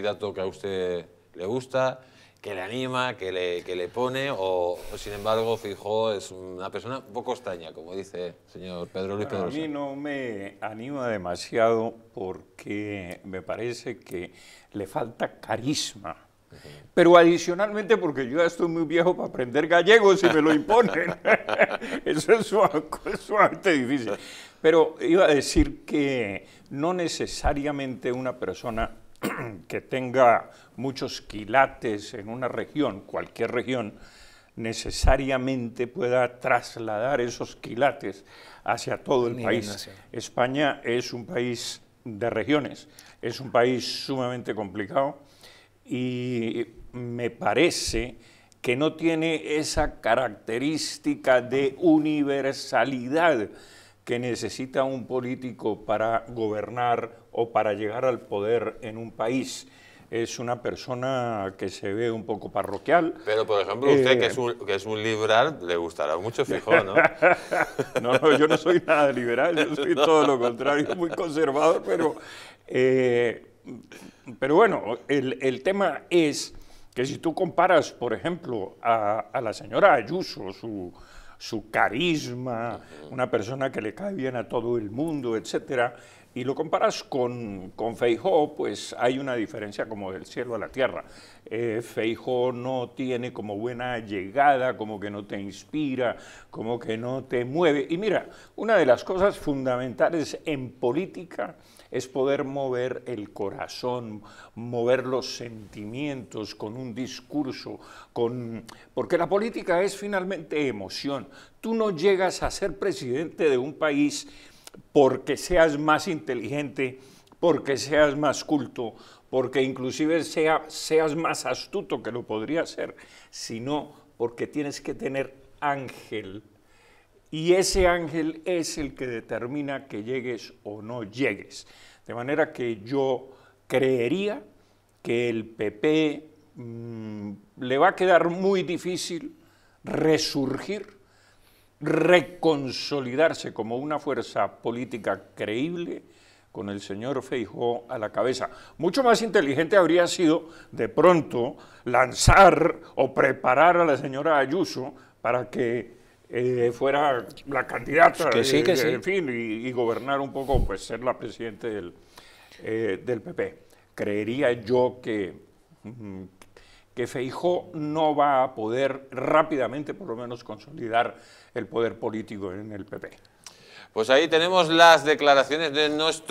dato que a usted le gusta, que le anima, que le, que le pone, o, sin embargo fijo, es una persona un poco extraña, como dice el señor Pedro Luis Pedro. A mí no me anima demasiado porque me parece que le falta carisma. Pero adicionalmente porque yo ya estoy muy viejo para aprender gallego si me lo imponen. Eso es sumamente difícil. Pero iba a decir que no necesariamente una persona que tenga muchos quilates en una región, cualquier región, necesariamente pueda trasladar esos quilates hacia todo el país. España es un país de regiones, es un país sumamente complicado y me parece que no tiene esa característica de universalidad que necesita un político para gobernar o para llegar al poder en un país. Es una persona que se ve un poco parroquial. Pero, por ejemplo, usted, eh, que, es un, liberal, le gustará mucho Fijó, ¿no? no, no, yo no soy nada liberal, yo soy todo lo contrario, muy conservador, pero... Eh, pero bueno, el, el tema es que si tú comparas, por ejemplo, a, a la señora Ayuso, su, su carisma, una persona que le cae bien a todo el mundo, etcétera, y lo comparas con, con Feijó, pues hay una diferencia como del cielo a la tierra. Eh, Feijó no tiene como buena llegada, como que no te inspira, como que no te mueve. Y mira, una de las cosas fundamentales en política es poder mover el corazón, mover los sentimientos con un discurso, con... porque la política es finalmente emoción. Tú no llegas a ser presidente de un país porque seas más inteligente, porque seas más culto, porque inclusive seas más astuto que lo podría ser, sino porque tienes que tener ángel. Y ese ángel es el que determina que llegues o no llegues. De manera que yo creería que el PP mm, le va a quedar muy difícil resurgir reconsolidarse como una fuerza política creíble con el señor Feijó a la cabeza. Mucho más inteligente habría sido de pronto lanzar o preparar a la señora Ayuso para que eh, fuera la candidata, eh, en fin, y, gobernar un poco, pues ser la presidente del, eh, del PP. Creería yo que mm, que Feijó no va a poder rápidamente, por lo menos, consolidar el poder político en el PP. Pues ahí tenemos las declaraciones de nuestro...